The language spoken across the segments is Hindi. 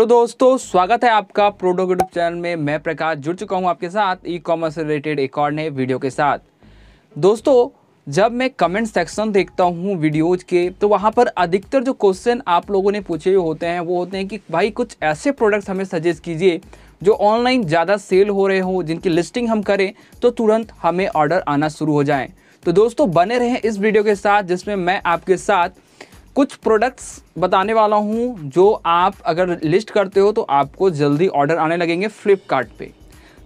तो दोस्तों स्वागत है आपका प्रोडो यूट्यूब चैनल में मैं प्रकाश जुड़ चुका हूँ आपके साथ ई कॉमर्स रिलेटेड एक और नए वीडियो के साथ दोस्तों जब मैं कमेंट सेक्शन देखता हूँ वीडियोज के तो वहाँ पर अधिकतर जो क्वेश्चन आप लोगों ने पूछे हुए होते हैं वो होते हैं कि भाई कुछ ऐसे प्रोडक्ट्स हमें सजेस्ट कीजिए जो ऑनलाइन ज़्यादा सेल हो रहे हों जिनकी लिस्टिंग हम करें तो तुरंत हमें ऑर्डर आना शुरू हो जाए तो दोस्तों बने रहें इस वीडियो के साथ जिसमें मैं आपके साथ कुछ प्रोडक्ट्स बताने वाला हूँ जो आप अगर लिस्ट करते हो तो आपको जल्दी ऑर्डर आने लगेंगे फ्लिपकार्ट पे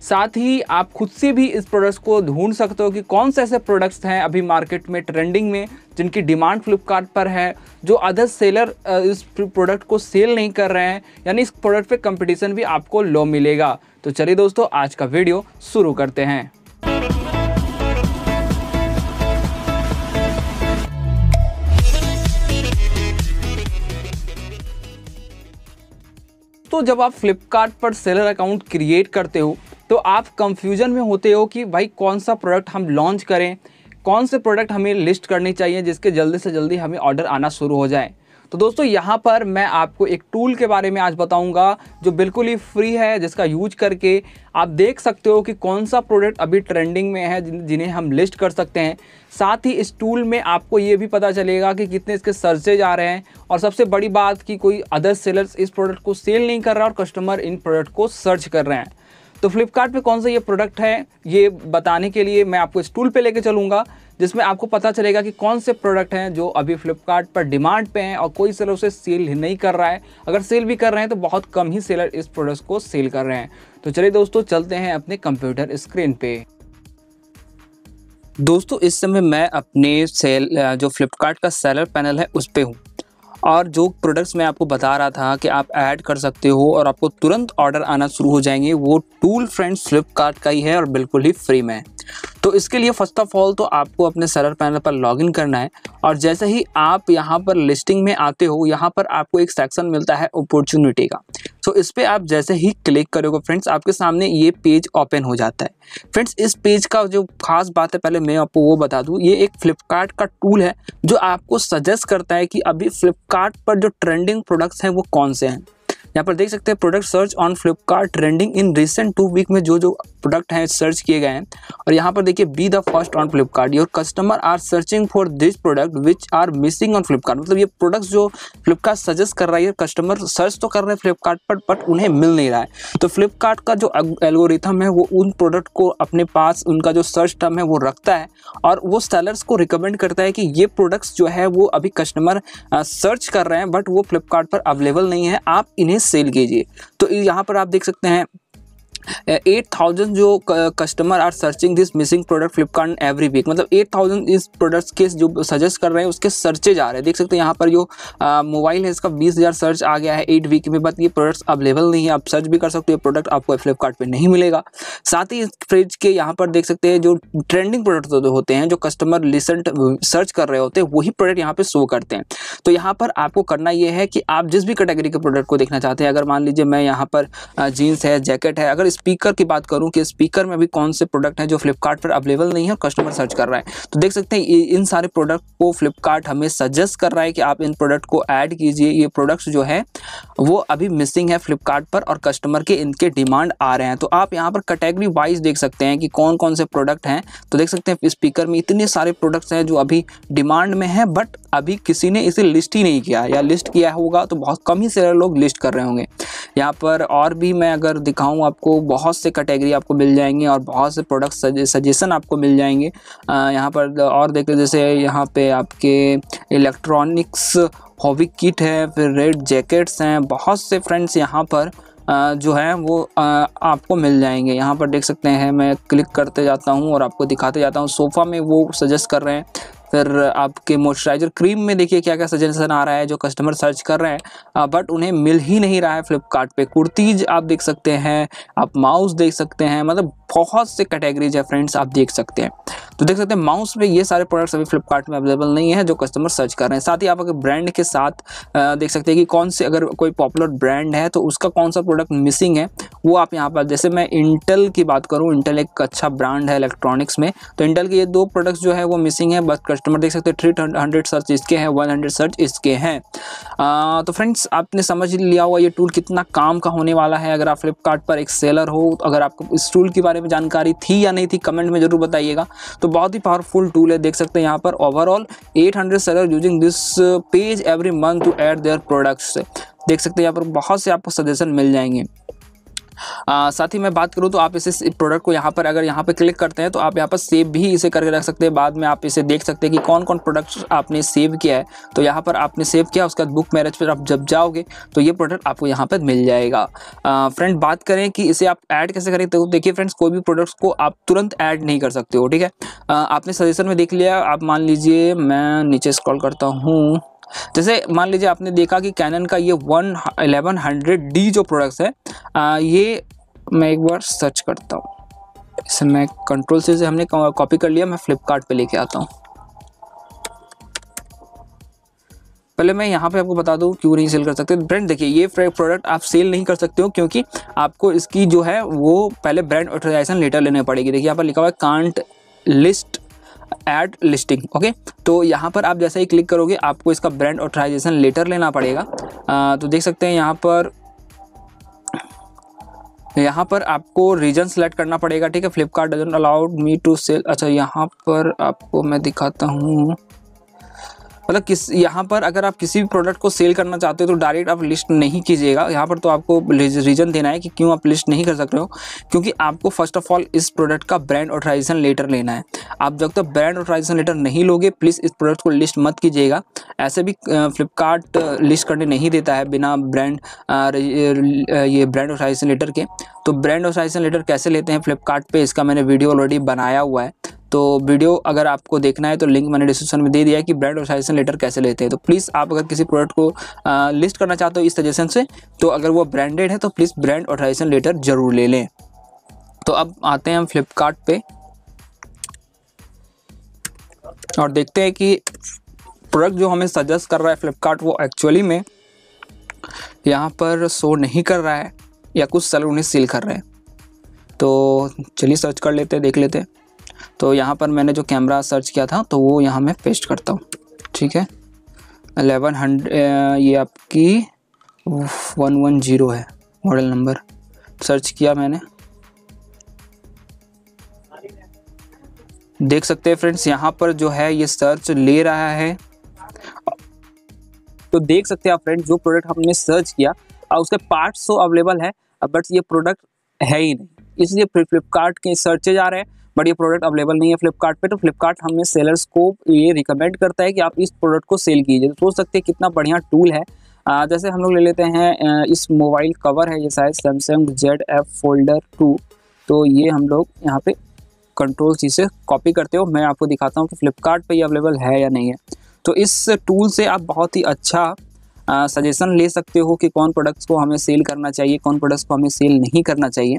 साथ ही आप खुद से भी इस प्रोडक्ट्स को ढूंढ सकते हो कि कौन से ऐसे प्रोडक्ट्स हैं अभी मार्केट में ट्रेंडिंग में जिनकी डिमांड फ्लिपकार्ट पर है जो अदर सेलर इस प्रोडक्ट को सेल नहीं कर रहे हैं यानी इस प्रोडक्ट पे कंपटीशन भी आपको लो मिलेगा तो चलिए दोस्तों आज का वीडियो शुरू करते हैं दोस्तों जब आप फ्लिपकार्ट पर सेलर अकाउंट क्रिएट करते हो तो आप कंफ्यूजन में होते हो कि भाई कौन सा प्रोडक्ट हम लॉन्च करें कौन से प्रोडक्ट हमें लिस्ट करने चाहिए जिसके जल्दी से जल्दी हमें ऑर्डर आना शुरू हो जाए तो दोस्तों यहाँ पर मैं आपको एक टूल के बारे में आज बताऊँगा जो बिल्कुल ही फ्री है जिसका यूज करके आप देख सकते हो कि कौन सा प्रोडक्ट अभी ट्रेंडिंग में है जिन्हें हम लिस्ट कर सकते हैं साथ ही इस टूल में आपको ये भी पता चलेगा कि कितने इसके सर्चेज आ रहे हैं और सबसे बड़ी बात कि कोई अदर सेलर्स इस प्रोडक्ट को सेल नहीं कर रहा और कस्टमर इन प्रोडक्ट को सर्च कर रहे हैं तो फ्लिपकार्ट कौन सा ये प्रोडक्ट है ये बताने के लिए मैं आपको इस टूल पे लेके चलूँगा जिसमें आपको पता चलेगा कि कौन से प्रोडक्ट हैं जो अभी फ्लिपकार्ट पर डिमांड पे हैं और कोई सेलर उसे सेल नहीं कर रहा है अगर सेल भी कर रहे हैं तो बहुत कम ही सेलर इस प्रोडक्ट को सेल कर रहे हैं तो चलिए दोस्तों चलते हैं अपने कंप्यूटर स्क्रीन पर दोस्तों इस समय मैं अपने सेल जो फ्लिपकार्ट का सेलर पैनल है उस पर हूँ और जो प्रोडक्ट्स मैं आपको बता रहा था कि आप ऐड कर सकते हो और आपको तुरंत ऑर्डर आना शुरू हो जाएंगे वो टूल फ्रेंड्स फ्लिपकार्ट का ही है और बिल्कुल ही फ्री में तो इसके लिए फर्स्ट ऑफ ऑल तो आपको अपने सर्वर पैनल पर लॉगिन करना है और जैसे ही आप यहाँ पर लिस्टिंग में आते हो यहाँ पर आपको एक सेक्शन मिलता है अपॉर्चुनिटी का सो तो इस पर आप जैसे ही क्लिक करोगे फ्रेंड्स आपके सामने ये पेज ओपन हो जाता है फ्रेंड्स इस पेज का जो खास बात है पहले मैं आपको वो बता दूँ ये एक फ्लिपकार्ट का टूल है जो आपको सजेस्ट करता है कि अभी फ्लिपकार्ट पर जो ट्रेंडिंग प्रोडक्ट्स हैं वो कौन से हैं यहाँ पर देख सकते हैं product search on Flipkart trending in recent two week में जो जो प्रोडक्ट हैं सर्च किए गए हैं और यहाँ पर देखिए be the first on Flipkart your customer are searching for this product which are missing on Flipkart मतलब ये प्रोडक्ट्स जो फ्लिपकार्ट सजेस्ट कर रहा है कस्टमर सर्च तो कर रहे हैं फ्लिपकार्ट पर बट उन्हें मिल नहीं रहा है तो फ्लिपकार्ट का जो एल्गोरिथम है वो उन प्रोडक्ट को अपने पास उनका जो सर्च टर्म है वो रखता है और वो सेलर्स को रिकमेंड करता है कि ये प्रोडक्ट्स जो है वो अभी कस्टमर सर्च कर रहे हैं बट वो फ्लिपकार्ट पर अवेलेबल नहीं है आप इन्हें सेल कीजिए तो यहाँ पर आप देख सकते हैं एट uh, थाउजेंड जो customer are searching this missing product Flipkart every week मतलब एट थाउजेंड इस प्रोडक्ट्स के जो सजेस्ट कर रहे हैं उसके सर्चेज आ रहे हैं देख सकते हैं यहाँ पर जो मोबाइल uh, है इसका बीस हज़ार सर्च आ गया है एट वीक में बट ये प्रोडक्ट्स अवेलेबल नहीं है आप सर्च भी कर सकते हो प्रोडक्ट आपको फ्लिपकार्ट नहीं मिलेगा साथ ही इस फ्रिज के यहाँ पर देख सकते हैं जो ट्रेंडिंग प्रोडक्ट होते हैं जो कस्टमर रिसेंट सर्च कर रहे होते हैं वही प्रोडक्ट यहाँ पर शो करते हैं तो यहाँ पर आपको करना यह है कि आप जिस भी कैटेगरी के प्रोडक्ट को देखना चाहते हैं अगर मान लीजिए मैं यहाँ पर जीन्स uh, है जैकेट है अगर स्पीकर की बात करूं कि स्पीकर में अभी कौन से प्रोडक्ट हैं जो फ्लिपकार्ट पर अवेलेबल नहीं है और कस्टमर सर्च कर रहा है तो देख सकते हैं इन सारे प्रोडक्ट को फ्लिपकार्ट हमें सजेस्ट कर रहा है कि आप इन प्रोडक्ट को ऐड कीजिए ये प्रोडक्ट्स जो है वो अभी मिसिंग है फ्लिपकार्ट पर और कस्टमर के इनके डिमांड आ रहे हैं तो आप यहाँ पर कैटेगरी वाइज देख सकते हैं कि कौन कौन से प्रोडक्ट हैं तो देख सकते हैं स्पीकर में इतने सारे प्रोडक्ट्स हैं जो अभी डिमांड में हैं बट अभी किसी ने इसे लिस्ट ही नहीं किया या लिस्ट किया होगा तो बहुत कम ही सेलर लोग लिस्ट कर रहे होंगे यहाँ पर और भी मैं अगर दिखाऊँ आपको बहुत से कैटेगरी आपको मिल जाएंगे और बहुत से प्रोडक्ट सजेशन आपको मिल जाएंगे यहाँ पर और देख लो जैसे यहाँ पे आपके इलेक्ट्रॉनिक्स हॉबी किट है फिर रेड जैकेट्स हैं बहुत से फ्रेंड्स यहाँ पर जो है वो आपको मिल जाएंगे यहाँ पर देख सकते हैं मैं क्लिक करते जाता हूँ और आपको दिखाते जाता हूँ सोफ़ा में वो सजेस्ट कर रहे हैं फिर आपके मॉइस्चराइजर क्रीम में देखिए क्या क्या सजेशन आ रहा है जो कस्टमर सर्च कर रहे हैं बट उन्हें मिल ही नहीं रहा है फ्लिपकार्ट कुर्तीज आप देख सकते हैं आप माउस देख सकते हैं मतलब बहुत से कैटेगरीज है फ्रेंड्स आप देख सकते हैं तो देख सकते हैं माउस पे ये सारे प्रोडक्ट्स अभी फ्लिपकार्ट में अवेलेबल नहीं है जो कस्टमर सर्च कर रहे हैं साथ ही आप अगर ब्रांड के साथ देख सकते हैं कि कौन से अगर कोई पॉपुलर ब्रांड है तो उसका कौन सा प्रोडक्ट मिसिंग है वो आप यहाँ पर जैसे मैं इंटेल की बात करूँ इंटेल एक अच्छा ब्रांड है इलेक्ट्रॉनिक्स में तो इंटेल के ये दो प्रोडक्ट्स जो है वो मिसिंग है बस कस्टमर देख सकते हैं थ्री हंड्रेड सर्च इसके हैं वन हंड्रेड सर्च इसके हैं तो फ्रेंड्स आपने समझ लिया हुआ ये टूल कितना काम का होने वाला है अगर आप फ्लिपकार्ट पर एक सेलर हो तो अगर आपको इस टूल के बारे में जानकारी थी या नहीं थी कमेंट में ज़रूर बताइएगा तो बहुत ही पावरफुल टूल है देख सकते हैं यहाँ पर overall 800 hundred seller using this page every month to add their products देख सकते हैं यहाँ पर बहुत से आपको सजेशन मिल जाएंगे साथ ही मैं बात करूँ तो आप इसे प्रोडक्ट को यहाँ पर अगर यहाँ पर क्लिक करते हैं तो आप यहाँ पर सेव भी इसे करके रख सकते हैं बाद में आप इसे देख सकते हैं कि कौन कौन प्रोडक्ट आपने सेव किया है तो यहाँ पर आपने सेव किया उसके बाद बुक मैरिज पर आप जब जाओगे तो ये प्रोडक्ट आपको यहाँ पर मिल जाएगा फ्रेंड बात करें कि इसे आप ऐड कैसे करें तो देखिए फ्रेंड्स कोई भी प्रोडक्ट्स को आप तुरंत ऐड नहीं कर सकते हो ठीक है आपने सजेशन में देख लिया आप मान लीजिए मैं नीचे स्क्रॉल करता हूँ जैसे मान लीजिए आपने देखा कि कैनन का ये वन एलेवन हंड्रेड डी जो प्रोडक्ट्स है आ, ये मैं एक बार सर्च करता हूँ इसे मैं कंट्रोल से इसे हमने कॉपी कर लिया मैं फ्लिपकार्ट पे लेके आता हूँ पहले मैं यहाँ पे आपको बता दूँ क्यों नहीं सेल कर सकते ब्रांड देखिए ये प्रोडक्ट आप सेल नहीं कर सकते हो क्योंकि आपको इसकी जो है वो पहले ब्रांड ऑथोराइजेशन लेटर लेने पड़ेगी देखिए यहाँ पर लिखा हुआ है can't list add listing okay तो यहाँ पर आप जैसे ही क्लिक करोगे आपको इसका ब्रांड ऑथोराइजेशन लेटर लेना पड़ेगा आ, तो देख सकते हैं यहाँ पर यहाँ पर आपको रीजन सेलेक्ट करना पड़ेगा ठीक है Flipkart doesn't allowed me to sell अच्छा यहाँ पर आपको मैं दिखाता हूँ मतलब किस यहाँ पर अगर आप किसी भी प्रोडक्ट को सेल करना चाहते हो तो डायरेक्ट आप लिस्ट नहीं कीजिएगा यहाँ पर तो आपको रीज़न देना है कि क्यों आप लिस्ट नहीं कर सकते हो क्योंकि आपको फर्स्ट ऑफ ऑल इस प्रोडक्ट का ब्रांड ऑथराइजेशन लेटर लेना है आप जब तक तो ब्रांड ऑथराइजेशन लेटर नहीं लोगे प्लीज़ इस प्रोडक्ट को लिस्ट मत कीजिएगा ऐसे भी फ्लिपकार्ट लिस्ट करने नहीं देता है बिना ब्रांड ये ब्रांड ऑथराइजेशन लेटर के तो ब्रांड ऑथराइजेशन लेटर कैसे लेते हैं फ्लिपकार्ट इसका मैंने वीडियो ऑलरेडी बनाया हुआ है तो वीडियो अगर आपको देखना है तो लिंक मैंने डिस्क्रिप्शन में दे दिया है कि ब्रांड और सजेशन लेटर कैसे लेते हैं तो प्लीज़ आप अगर किसी प्रोडक्ट को आ, लिस्ट करना चाहते हो इस सजेशन से तो अगर वो ब्रांडेड है तो प्लीज़ ब्रांड और सजेशन लेटर ज़रूर ले लें तो अब आते हैं हम फ्लिपकार्ट और देखते हैं कि प्रोडक्ट जो हमें सजेस्ट कर रहा है फ्लिपकार्ट वो एक्चुअली में यहाँ पर शो नहीं कर रहा है या कुछ सेलर उन्हें सील कर रहे हैं तो चलिए सर्च कर लेते हैं देख लेते हैं तो यहाँ पर मैंने जो कैमरा सर्च किया था तो वो यहाँ मैं पेस्ट करता हूँ ठीक है अलेवन हंड्रेड ये आपकी वन वन जीरो है मॉडल नंबर सर्च किया मैंने देख सकते हैं फ्रेंड्स यहाँ पर जो है ये सर्च ले रहा है तो देख सकते हैं आप फ्रेंड्स जो प्रोडक्ट हमने सर्च किया और उसके पार्ट्स तो अवेलेबल है बट ये प्रोडक्ट है ही नहीं इसलिए फ्लिपकार्ट के सर्चे जा रहे हैं बट ये प्रोडक्ट अवेलेबल नहीं है फ्लिपकार्ट तो फ्लिपकार्ट हमें सेलर्स को ये रिकमेंड करता है कि आप इस प्रोडक्ट को सेल कीजिए तो सोच सकते हैं कितना बढ़िया टूल है आ, जैसे हम लोग ले लेते हैं इस मोबाइल कवर है ये शायद Samsung Z F folder two तो ये हम लोग यहाँ पे कंट्रोल सी से कॉपी करते हो मैं आपको दिखाता हूँ कि फ्लिपकार्ट ये अवेलेबल है या नहीं है तो इस टूल से आप बहुत ही अच्छा सजेशन ले सकते हो कि कौन प्रोडक्ट्स को हमें सेल करना चाहिए कौन प्रोडक्ट्स को हमें सेल नहीं करना चाहिए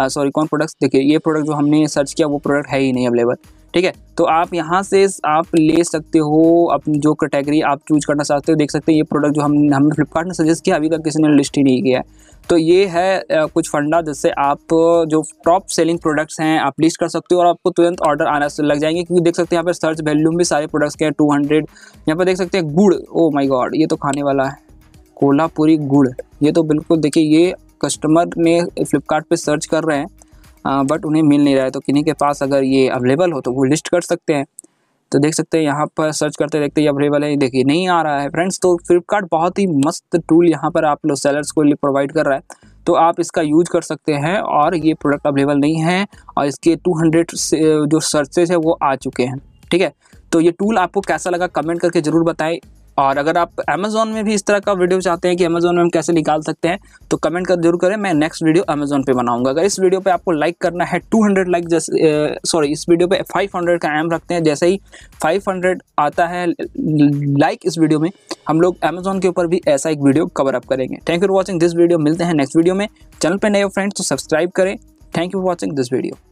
सॉरी कौन प्रोडक्ट्स देखिए ये प्रोडक्ट जो हमने सर्च किया वो प्रोडक्ट है ही नहीं अवेलेबल ठीक है तो आप यहाँ से आप ले सकते हो अपनी जो कैटेगरी आप चूज करना चाहते हो देख सकते हैं ये प्रोडक्ट जो हम हमने फ्लिपकार्ट ने सजेस्ट किया अभी तक किसी ने लिस्ट ही नहीं किया है तो ये है कुछ फंडा जिससे आप जो टॉप सेलिंग प्रोडक्ट्स हैं आप लिस्ट कर सकते हो और आपको तुरंत ऑर्डर आना लग जाएंगे क्योंकि देख सकते हैं यहाँ पर सर्च वैल्यूम भी सारे प्रोडक्ट्स के हैं टू हंड्रेड यहाँ पर देख सकते हैं गुड़ ओ माई गॉड ये तो खाने वाला है कोल्हापुरी गुड़ ये तो बिल्कुल देखिए ये कस्टमर ने फ्लिपकार्ट सर्च कर रहे हैं बट उन्हें मिल नहीं रहा है तो किन्हीं के पास अगर ये अवेलेबल हो तो वो लिस्ट कर सकते हैं तो देख सकते हैं यहाँ पर सर्च करते देखते ये अवेलेबल है देखिए नहीं आ रहा है फ्रेंड्स तो फ्लिपकार्ट बहुत ही मस्त टूल यहाँ पर आप लोग सेलर्स को लिए प्रोवाइड कर रहा है तो आप इसका यूज कर सकते हैं और ये प्रोडक्ट अवेलेबल नहीं है और इसके 200 से जो सर्चेज है वो आ चुके हैं ठीक है तो ये टूल आपको कैसा लगा कमेंट करके ज़रूर बताएं और अगर आप अमेज़ोन में भी इस तरह का वीडियो चाहते हैं कि अमेज़ोन में हम कैसे निकाल सकते हैं तो कमेंट कर जरूर करें मैं नेक्स्ट वीडियो अमेज़ोन पे बनाऊंगा अगर इस वीडियो पे आपको लाइक करना है 200 लाइक जैसे सॉरी इस वीडियो पे 500 का एम रखते हैं जैसे ही 500 आता है लाइक इस वीडियो में हम लोग अमेज़ोन के ऊपर भी ऐसा एक वीडियो कवर अप करेंगे thank you for watching this video मिलते हैं नेक्स्ट वीडियो में चैनल पर नए फ्रेंड्स तो सब्सक्राइब करें thank you for watching this video